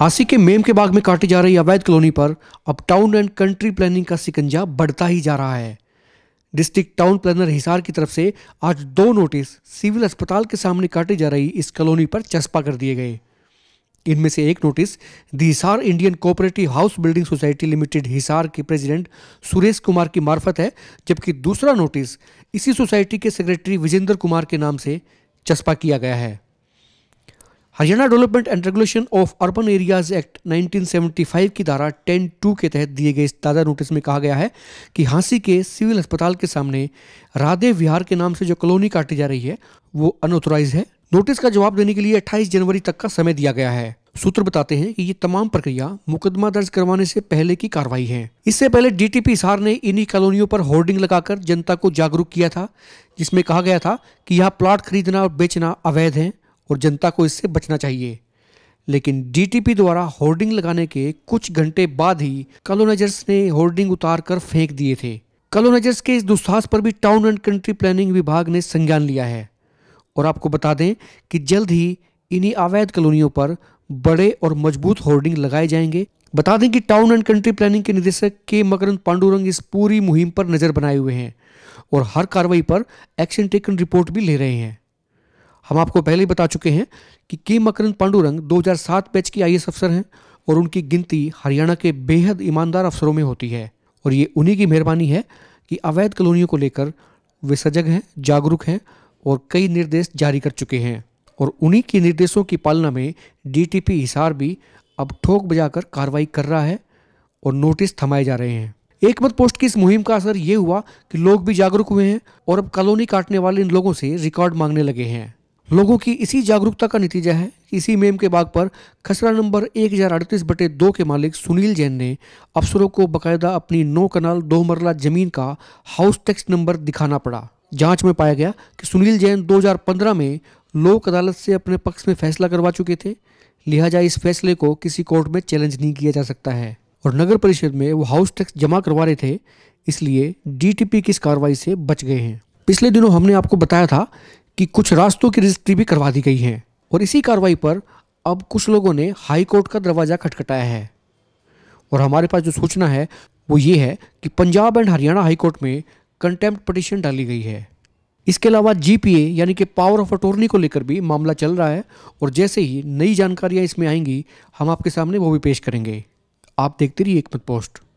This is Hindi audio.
हासी के मेम के बाग में काटी जा रही अवैध कॉलोनी पर अब टाउन एंड कंट्री प्लानिंग का सिकंजा बढ़ता ही जा रहा है डिस्ट्रिक्ट टाउन प्लानर हिसार की तरफ से आज दो नोटिस सिविल अस्पताल के सामने काटी जा रही इस कॉलोनी पर चस्पा कर दिए गए इनमें से एक notice the Hisar Indian cooperative house building society limited Hisar के प्रेसिडेंट सुरेश कुमार की मार्फत है जबकि दूसरा नोटिस इसी सोसाइटी के सेक्रेटरी विजेंद्र कुमार के नाम से चस्पा किया गया है Haryana development and regulation of urban areas act 1975 की धारा 10.2 के तहत दिए गए इस ताज़ा नोटिस में कहा गया है कि हांसी के सिविल अस्पताल के सामने राधे विहार के नाम से जो कॉलोनी काटी जा रही है वो अनऑथोराइज है नोटिस का जवाब देने के लिए 28 जनवरी तक का समय दिया गया है सूत्र बताते हैं कि ये तमाम प्रक्रिया मुकदमा दर्ज करवाने से पहले की कार्रवाई है इससे पहले डीटीपी सार ने इन्हीं कॉलोनियों पर होर्डिंग लगाकर जनता को जागरूक किया था जिसमें कहा गया था कि यह प्लाट खरीदना और बेचना अवैध है और जनता को इससे बचना चाहिए लेकिन डीटीपी द्वारा होर्डिंग लगाने के कुछ घंटे बाद ही कलोनजर्स ने होर्डिंग उतार कर फेंक दिए थे कलोनजर्स के इस दुस्साहस पर भी टाउन एंड कंट्री प्लानिंग विभाग ने संज्ञान लिया है और आपको बता दें कि जल्द ही इन्हीं अवैध कॉलोनियों पर बड़े और मजबूत होर्डिंग लगाए जाएंगे बता दें कि टाउन एंड कंट्री प्लानिंग के निदेशक के मकरंद पांडुरंग इस पूरी मुहिम पर नज़र बनाए हुए हैं और हर कार्रवाई पर एक्शन टेकन रिपोर्ट भी ले रहे हैं हम आपको पहले ही बता चुके हैं कि के मकरंद पांडुरंग 2007 बैच के आई अफसर हैं और उनकी गिनती हरियाणा के बेहद ईमानदार अफसरों में होती है और ये उन्हीं की मेहरबानी है कि अवैध कॉलोनियों को लेकर वे सजग हैं जागरूक हैं और कई निर्देश जारी कर चुके हैं और उन्हीं के निर्देशों की पालना में डीटीपी हिसार भी अब ठोक बजाकर कार्रवाई कर रहा है और नोटिस थमाए जा रहे हैं एक मत पोस्ट की इस मुहिम का असर ये हुआ कि लोग भी जागरूक हुए हैं और अब कॉलोनी काटने वाले इन लोगों से रिकॉर्ड मांगने लगे हैं लोगों की इसी जागरूकता का नतीजा है कि इसी मेम के बाग पर खसरा नंबर एक हज़ार अड़तीस बटे दो के मालिक सुनील जैन ने अफसरों को बकायदा अपनी नौ कनाल दो मरला जमीन का हाउस टैक्स नंबर दिखाना पड़ा जांच में पाया गया कि सुनील जैन 2015 में लोक अदालत से अपने पक्ष में फैसला करवा चुके थे लिहाजा इस फैसले को किसी कोर्ट में चैलेंज नहीं किया जा सकता है और नगर परिषद में वो हाउस टैक्स जमा करवा रहे थे इसलिए डीटीपी की इस कार्रवाई से बच गए हैं पिछले दिनों हमने आपको बताया था कि कुछ रास्तों की रजिस्ट्री भी करवा दी गई है और इसी कार्रवाई पर अब कुछ लोगों ने हाई कोर्ट का दरवाज़ा खटखटाया है और हमारे पास जो सूचना है वो ये है कि Punjab and Haryana high court में कंटेम्प्ट पटिशन डाली गई है इसके अलावा जीपीए यानी कि पावर ऑफ अटोर्नी को लेकर भी मामला चल रहा है और जैसे ही नई जानकारियां इसमें आएंगी हम आपके सामने वो भी पेश करेंगे आप देखते रहिए एक मत पोस्ट